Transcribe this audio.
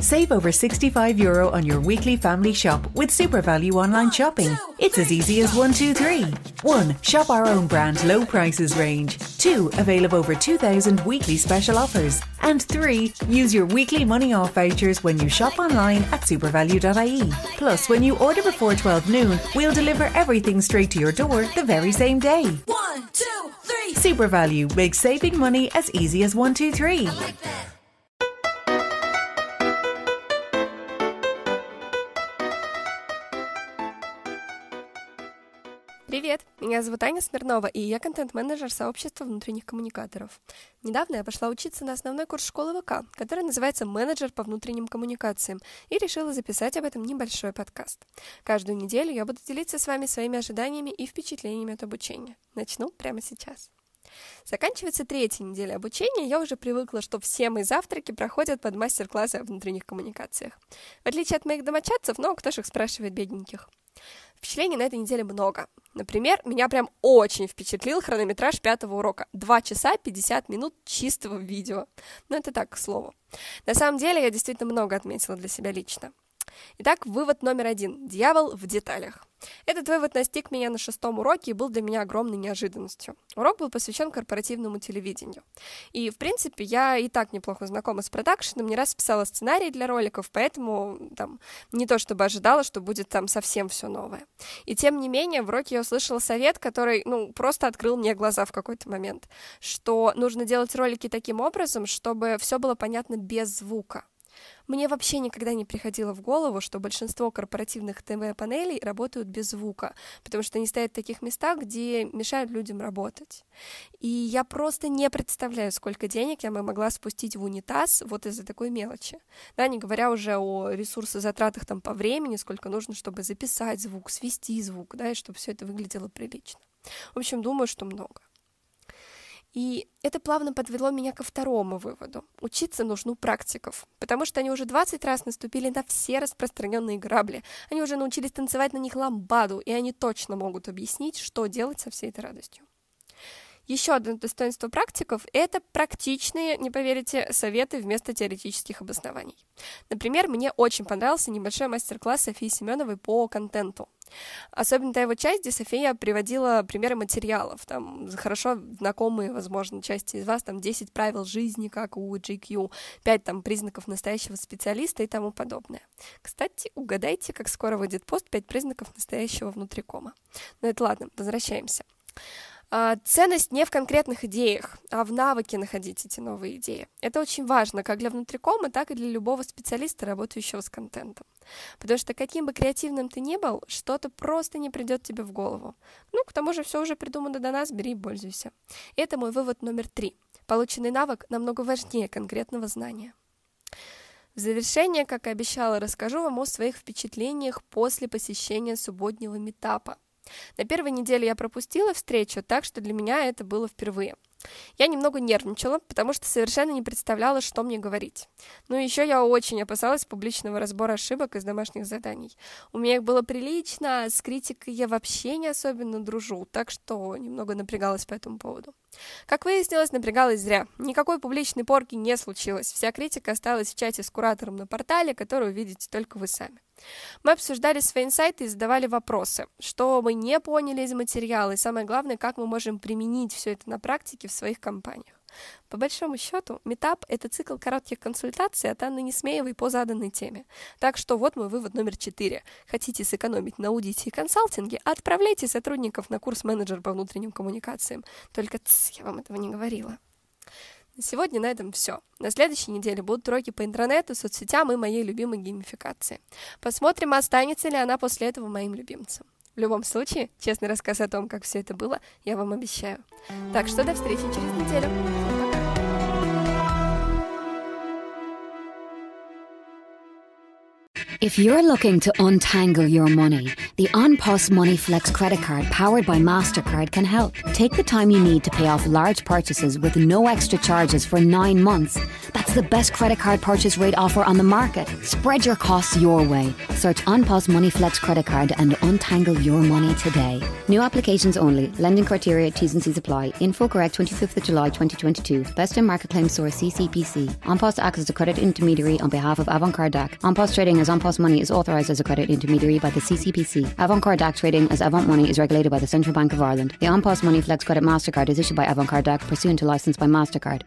Save over 65 euro on your weekly family shop with Super Value online shopping. It's as easy as 1, 2, 3. 1. Shop our own brand low prices range. 2. Avail of over 2,000 weekly special offers. And 3. Use your weekly money off vouchers when you shop online at supervalue.ie. Plus, when you order before 12 noon, we'll deliver everything straight to your door the very same day. 1, 2, 3. Super Value makes saving money as easy as 1, 2, 3. Привет! Меня зовут Аня Смирнова, и я контент-менеджер сообщества внутренних коммуникаторов. Недавно я пошла учиться на основной курс школы ВК, который называется «Менеджер по внутренним коммуникациям», и решила записать об этом небольшой подкаст. Каждую неделю я буду делиться с вами своими ожиданиями и впечатлениями от обучения. Начну прямо сейчас. Заканчивается третья неделя обучения, я уже привыкла, что все мои завтраки проходят под мастер-классы о внутренних коммуникациях. В отличие от моих домочадцев, но кто ж их спрашивает, бедненьких. Впечатлений на этой неделе много. Например, меня прям очень впечатлил хронометраж пятого урока. 2 часа 50 минут чистого видео. Но ну, это так, к слову. На самом деле, я действительно много отметила для себя лично. Итак, вывод номер один. Дьявол в деталях. Этот вывод настиг меня на шестом уроке и был для меня огромной неожиданностью. Урок был посвящен корпоративному телевидению. И, в принципе, я и так неплохо знакома с продакшеном, не раз писала сценарий для роликов, поэтому там не то чтобы ожидала, что будет там совсем все новое. И тем не менее, в уроке я услышала совет, который, ну, просто открыл мне глаза в какой-то момент, что нужно делать ролики таким образом, чтобы все было понятно без звука. Мне вообще никогда не приходило в голову, что большинство корпоративных ТВ-панелей работают без звука, потому что они стоят в таких местах, где мешают людям работать. И я просто не представляю, сколько денег я бы могла спустить в унитаз вот из-за такой мелочи. Да, не говоря уже о ресурсозатратах там по времени, сколько нужно, чтобы записать звук, свести звук, да, и чтобы все это выглядело прилично. В общем, думаю, что много. И это плавно подвело меня ко второму выводу. Учиться нужно у практиков, потому что они уже 20 раз наступили на все распространенные грабли. Они уже научились танцевать на них ламбаду, и они точно могут объяснить, что делать со всей этой радостью. Еще одно достоинство практиков — это практичные, не поверите, советы вместо теоретических обоснований. Например, мне очень понравился небольшой мастер-класс Софии Семеновой по контенту. Особенно та его часть, где София приводила примеры материалов, там хорошо знакомые, возможно, части из вас, там 10 правил жизни, как у GQ, 5 там признаков настоящего специалиста и тому подобное. Кстати, угадайте, как скоро выйдет пост 5 признаков настоящего внутрикома. Но ну, это ладно, возвращаемся. А, ценность не в конкретных идеях, а в навыке находить эти новые идеи. Это очень важно как для внутрикома, так и для любого специалиста, работающего с контентом. Потому что каким бы креативным ты ни был, что-то просто не придет тебе в голову. Ну, к тому же все уже придумано до нас, бери и пользуйся. Это мой вывод номер три. Полученный навык намного важнее конкретного знания. В завершение, как и обещала, расскажу вам о своих впечатлениях после посещения субботнего метапа – на первой неделе я пропустила встречу, так что для меня это было впервые. Я немного нервничала, потому что совершенно не представляла, что мне говорить. Ну и еще я очень опасалась публичного разбора ошибок из домашних заданий. У меня их было прилично, а с критикой я вообще не особенно дружу, так что немного напрягалась по этому поводу. Как выяснилось, напрягалась зря. Никакой публичной порки не случилось. Вся критика осталась в чате с куратором на портале, который увидите только вы сами. Мы обсуждали свои инсайты и задавали вопросы, что мы не поняли из материала, и самое главное, как мы можем применить все это на практике в своих компаниях. По большому счету, метап — это цикл коротких консультаций от Анны Несмеевой по заданной теме. Так что вот мой вывод номер четыре. Хотите сэкономить на аудите и консалтинге? Отправляйте сотрудников на курс менеджер по внутренним коммуникациям. Только тс, я вам этого не говорила. Сегодня на этом все. На следующей неделе будут уроки по интернету, соцсетям и моей любимой геймификации. Посмотрим, останется ли она после этого моим любимцем. В любом случае, честный рассказ о том, как все это было, я вам обещаю. Так что до встречи через неделю. Пока. If you're looking to untangle your money, the OnPost Money Flex credit card powered by MasterCard can help. Take the time you need to pay off large purchases with no extra charges for nine months. That's the best credit card purchase rate offer on the market. Spread your costs your way. Search OnPost Money Flex credit card and untangle your money today. New applications only. Lending criteria, T's and C's apply. Info correct 25th of July 2022. Best in market claim source CCPC. OnPost acts as a credit intermediary on behalf of Avantcard DAC. OnPost trading as OnPost Plus Money is authorized as a credit intermediary by the CCPC. Avantcard DAC trading as Avant Money is regulated by the Central Bank of Ireland. The OnPost Money Flex Credit MasterCard is issued by Avantcard DAC pursuant to license by MasterCard.